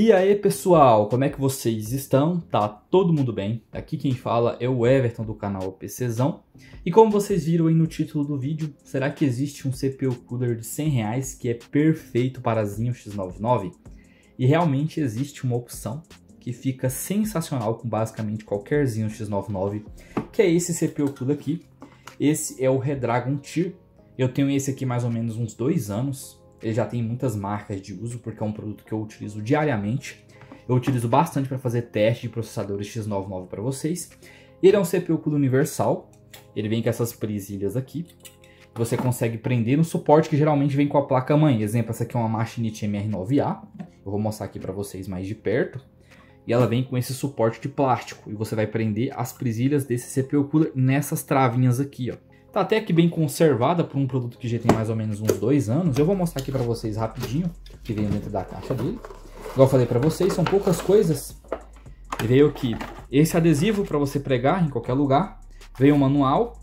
E aí pessoal, como é que vocês estão? Tá todo mundo bem? Aqui quem fala é o Everton do canal PCzão. E como vocês viram aí no título do vídeo, será que existe um CPU cooler de 100 reais que é perfeito para Zinho X99? E realmente existe uma opção que fica sensacional com basicamente qualquer Zinho X99, que é esse CPU cooler aqui. Esse é o Redragon Tier. Eu tenho esse aqui mais ou menos uns dois anos, ele já tem muitas marcas de uso porque é um produto que eu utilizo diariamente. Eu utilizo bastante para fazer teste de processadores X99 para vocês. Ele é um CPU CUDA universal. Ele vem com essas presilhas aqui. Você consegue prender no suporte que geralmente vem com a placa mãe. Exemplo, essa aqui é uma Machinite MR9A. Eu vou mostrar aqui para vocês mais de perto. E ela vem com esse suporte de plástico. E você vai prender as presilhas desse CPU CUDA nessas travinhas aqui, ó. Tá até que bem conservada por um produto que já tem mais ou menos uns dois anos. Eu vou mostrar aqui para vocês rapidinho que vem dentro da caixa dele. Igual eu falei para vocês, são poucas coisas. Veio aqui esse adesivo para você pregar em qualquer lugar. Veio o manual.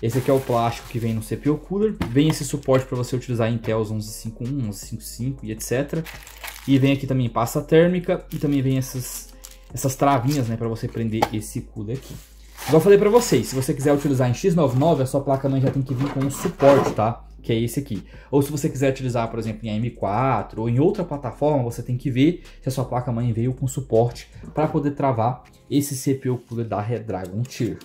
Esse aqui é o plástico que vem no CPU Cooler. Vem esse suporte para você utilizar em Intel 1151, 1155 e etc. E vem aqui também pasta térmica e também vem essas, essas travinhas né, para você prender esse cooler aqui. Igual eu falei pra vocês, se você quiser utilizar em X99, a sua placa-mãe já tem que vir com um suporte, tá? Que é esse aqui. Ou se você quiser utilizar, por exemplo, em M4 ou em outra plataforma, você tem que ver se a sua placa-mãe veio com suporte para poder travar esse CPU cooler da Redragon Tier.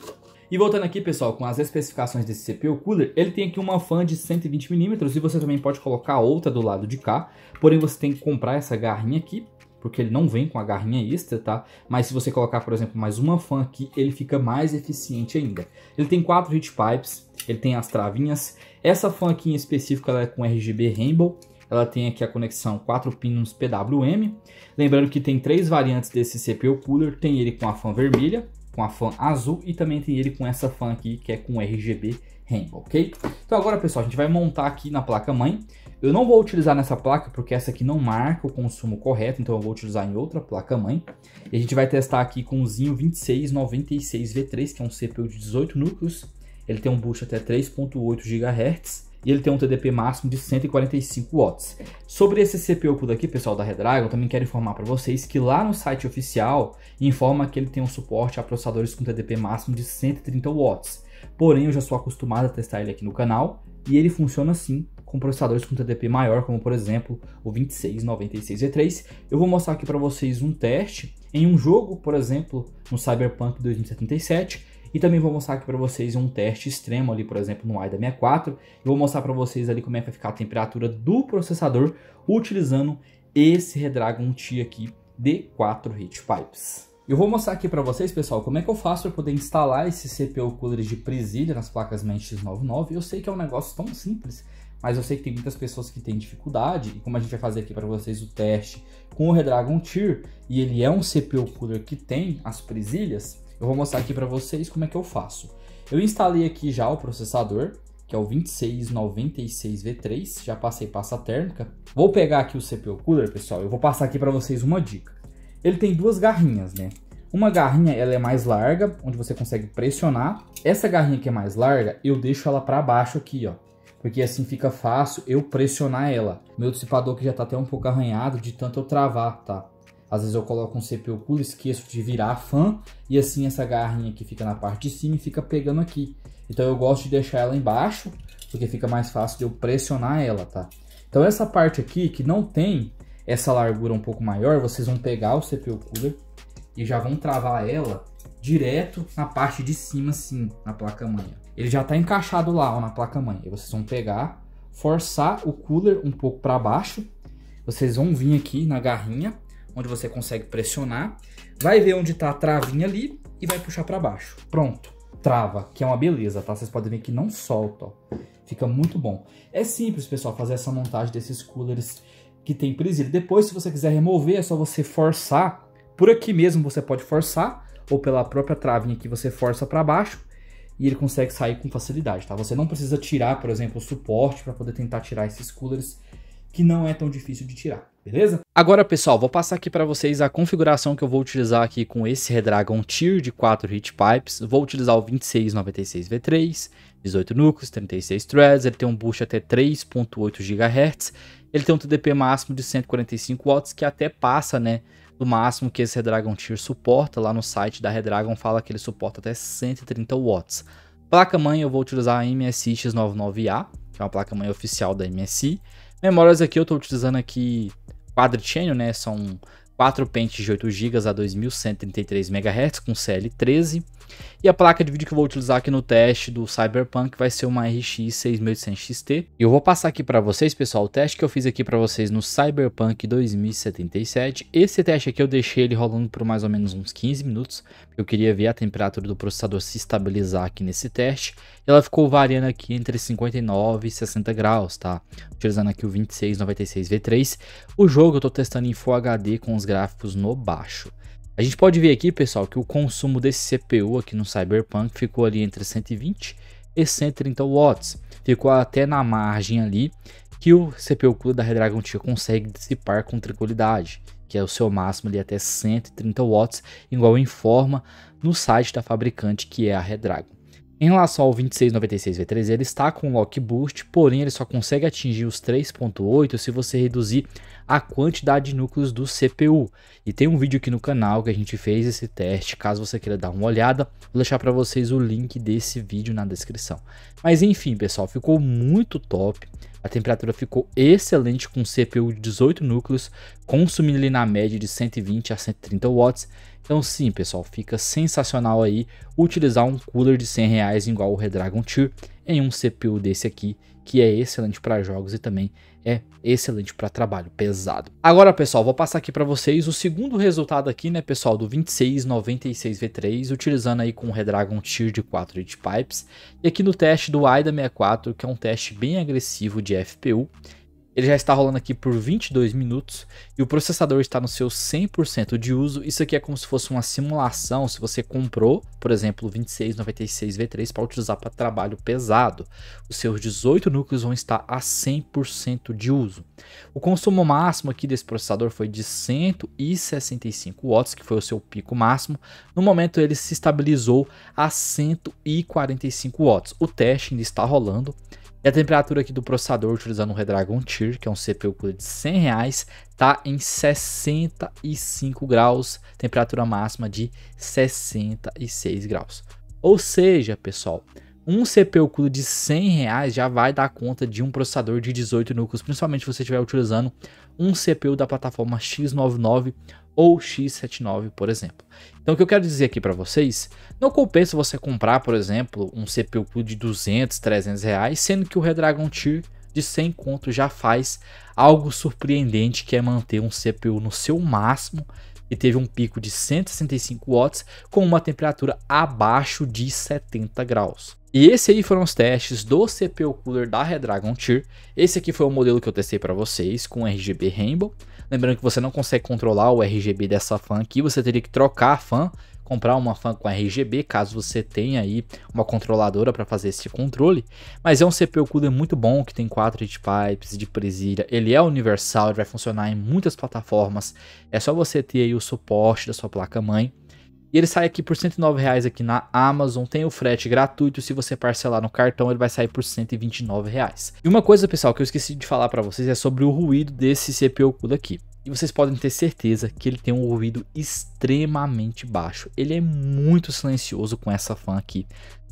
E voltando aqui, pessoal, com as especificações desse CPU cooler, ele tem aqui uma fan de 120mm e você também pode colocar outra do lado de cá, porém você tem que comprar essa garrinha aqui porque ele não vem com a garrinha extra, tá? Mas se você colocar, por exemplo, mais uma fan aqui, ele fica mais eficiente ainda. Ele tem quatro hit pipes, ele tem as travinhas. Essa fan aqui em específico ela é com RGB Rainbow. Ela tem aqui a conexão 4 pinos PWM. Lembrando que tem três variantes desse CPU cooler. Tem ele com a fan vermelha, com a fan azul e também tem ele com essa fan aqui que é com RGB Rainbow, ok? Então agora pessoal, a gente vai montar aqui na placa mãe. Eu não vou utilizar nessa placa porque essa aqui não marca o consumo correto, então eu vou utilizar em outra placa mãe. E a gente vai testar aqui com o Zinho 2696V3, que é um CPU de 18 núcleos. Ele tem um boost até 3.8 GHz e ele tem um TDP máximo de 145 watts. Sobre esse CPU por aqui, pessoal da Redragon, também quero informar para vocês que lá no site oficial informa que ele tem um suporte a processadores com TDP máximo de 130 watts. Porém, eu já sou acostumado a testar ele aqui no canal e ele funciona assim com processadores com TDP maior, como por exemplo o 2696E3. Eu vou mostrar aqui para vocês um teste em um jogo, por exemplo, no Cyberpunk 2077, e também vou mostrar aqui para vocês um teste extremo ali, por exemplo, no AIDA 64. Eu vou mostrar para vocês ali como é que vai ficar a temperatura do processador utilizando esse Redragon T aqui de 4 heatpipes. Eu vou mostrar aqui para vocês, pessoal, como é que eu faço para poder instalar esse CPU cooler de presilha nas placas MEN X99. Eu sei que é um negócio tão simples, mas eu sei que tem muitas pessoas que têm dificuldade, e como a gente vai fazer aqui para vocês o teste com o Redragon Tier, e ele é um CPU cooler que tem as presilhas, eu vou mostrar aqui para vocês como é que eu faço. Eu instalei aqui já o processador, que é o 2696V3, já passei passa térmica. Vou pegar aqui o CPU Cooler, pessoal, eu vou passar aqui para vocês uma dica. Ele tem duas garrinhas, né? Uma garrinha ela é mais larga, onde você consegue pressionar. Essa garrinha que é mais larga, eu deixo ela para baixo aqui, ó. Porque assim fica fácil eu pressionar ela. Meu dissipador que já tá até um pouco arranhado de tanto eu travar, tá? Às vezes eu coloco um CPU cooler, esqueço de virar a fan e assim essa garrinha que fica na parte de cima fica pegando aqui. Então eu gosto de deixar ela embaixo, porque fica mais fácil de eu pressionar ela, tá? Então essa parte aqui que não tem essa largura um pouco maior, vocês vão pegar o CPU cooler e já vão travar ela direto na parte de cima, sim, na placa-mãe. Ele já está encaixado lá ó, na placa-mãe. Vocês vão pegar, forçar o cooler um pouco para baixo. Vocês vão vir aqui na garrinha onde você consegue pressionar, vai ver onde está a travinha ali e vai puxar para baixo. Pronto, trava, que é uma beleza, tá? Vocês podem ver que não solta, ó. Fica muito bom. É simples, pessoal, fazer essa montagem desses coolers que tem presilha. Depois, se você quiser remover, é só você forçar. Por aqui mesmo você pode forçar, ou pela própria travinha que você força para baixo, e ele consegue sair com facilidade, tá? Você não precisa tirar, por exemplo, o suporte para poder tentar tirar esses coolers que não é tão difícil de tirar, beleza? Agora, pessoal, vou passar aqui para vocês a configuração que eu vou utilizar aqui com esse Redragon Tier de 4 hit pipes. Vou utilizar o 2696 V3, 18 núcleos, 36 threads, ele tem um boost até 3.8 GHz, ele tem um TDP máximo de 145 watts, que até passa, né, do máximo que esse Redragon Tier suporta. Lá no site da Redragon fala que ele suporta até 130 watts. Placa-mãe eu vou utilizar a MSI X99A, que é uma placa-mãe oficial da MSI. Memórias aqui, eu estou utilizando aqui Quadricenio, né? São 4 pentes de 8 GB a 2133 MHz com CL13. E a placa de vídeo que eu vou utilizar aqui no teste do Cyberpunk vai ser uma RX 6800 XT. E eu vou passar aqui para vocês, pessoal, o teste que eu fiz aqui para vocês no Cyberpunk 2077. Esse teste aqui eu deixei ele rolando por mais ou menos uns 15 minutos. Eu queria ver a temperatura do processador se estabilizar aqui nesse teste. Ela ficou variando aqui entre 59 e 60 graus, tá? Utilizando aqui o 2696 V3. O jogo eu estou testando em Full HD com os gráficos no baixo. A gente pode ver aqui, pessoal, que o consumo desse CPU aqui no Cyberpunk ficou ali entre 120 e 130 watts. Ficou até na margem ali que o CPU da Redragon tia consegue dissipar com tranquilidade, que é o seu máximo ali até 130 watts, igual informa no site da fabricante que é a Redragon. Em relação ao 2696V3, ele está com lock boost, porém ele só consegue atingir os 3.8 se você reduzir a quantidade de núcleos do CPU. E tem um vídeo aqui no canal que a gente fez esse teste, caso você queira dar uma olhada, vou deixar para vocês o link desse vídeo na descrição. Mas enfim, pessoal, ficou muito top. A temperatura ficou excelente com CPU de 18 núcleos, consumindo ali na média de 120 a 130 watts. Então sim, pessoal, fica sensacional aí utilizar um cooler de 100 reais igual o Redragon Tier em um CPU desse aqui, que é excelente para jogos e também é excelente para trabalho pesado. Agora, pessoal, vou passar aqui para vocês o segundo resultado aqui, né, pessoal, do 2696 V3, utilizando aí com o Redragon Tier de 4 Pipes. E aqui no teste do AIDA 64, que é um teste bem agressivo de FPU, ele já está rolando aqui por 22 minutos e o processador está no seu 100% de uso. Isso aqui é como se fosse uma simulação, se você comprou, por exemplo, 2696 V3 para utilizar para trabalho pesado. Os seus 18 núcleos vão estar a 100% de uso. O consumo máximo aqui desse processador foi de 165 watts, que foi o seu pico máximo. No momento ele se estabilizou a 145 watts. O teste ainda está rolando. E a temperatura aqui do processador, utilizando o Redragon Tier, que é um CPU de 100 reais, tá em 65 graus, temperatura máxima de 66 graus. Ou seja, pessoal, um CPU de 100 reais já vai dar conta de um processador de 18 núcleos, principalmente se você estiver utilizando um CPU da plataforma X99 ou X79, por exemplo. Então o que eu quero dizer aqui para vocês, não compensa você comprar, por exemplo, um CPU de 200, 300 reais, sendo que o Redragon Tier de 100 conto já faz algo surpreendente que é manter um CPU no seu máximo e teve um pico de 165 watts com uma temperatura abaixo de 70 graus. E esse aí foram os testes do CPU Cooler da Redragon Tier. Esse aqui foi o modelo que eu testei para vocês com RGB Rainbow. Lembrando que você não consegue controlar o RGB dessa fan aqui, você teria que trocar a fan, comprar uma fan com RGB, caso você tenha aí uma controladora para fazer esse controle. Mas é um CPU cooler muito bom, que tem 4 pipes de presilha, ele é universal, ele vai funcionar em muitas plataformas, é só você ter aí o suporte da sua placa-mãe. E ele sai aqui por 109 reais aqui na Amazon, tem o frete gratuito, se você parcelar no cartão ele vai sair por 129 reais. E uma coisa pessoal que eu esqueci de falar para vocês é sobre o ruído desse CPU cooler aqui. E vocês podem ter certeza que ele tem um ouvido extremamente baixo. Ele é muito silencioso com essa fan aqui.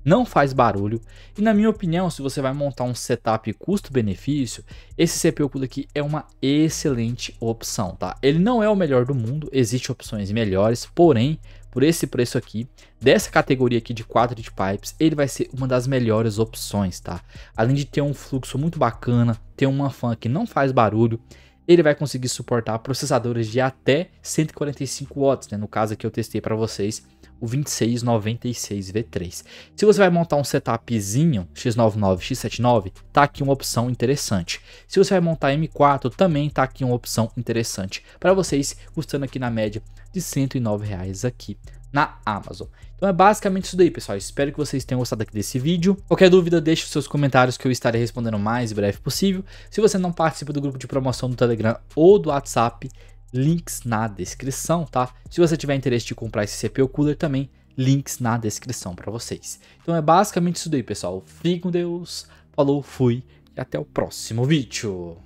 Não faz barulho. E na minha opinião, se você vai montar um setup custo-benefício, esse CPU aqui é uma excelente opção, tá? Ele não é o melhor do mundo, existem opções melhores, porém, por esse preço aqui, dessa categoria aqui de 4 de pipes, ele vai ser uma das melhores opções, tá? Além de ter um fluxo muito bacana, ter uma fan que não faz barulho, ele vai conseguir suportar processadores de até 145 watts, né? no caso aqui eu testei para vocês o 2696V3. Se você vai montar um setupzinho X99, X79, tá aqui uma opção interessante. Se você vai montar M4, também tá aqui uma opção interessante para vocês, custando aqui na média de R$ 109 reais aqui na Amazon. Então é basicamente isso daí, pessoal. Espero que vocês tenham gostado aqui desse vídeo. Qualquer dúvida, deixe os seus comentários que eu estarei respondendo o mais breve possível. Se você não participa do grupo de promoção do Telegram ou do WhatsApp, links na descrição, tá? Se você tiver interesse de comprar esse CPU Cooler também, links na descrição para vocês. Então é basicamente isso daí, pessoal. Fique com Deus, falou, fui e até o próximo vídeo.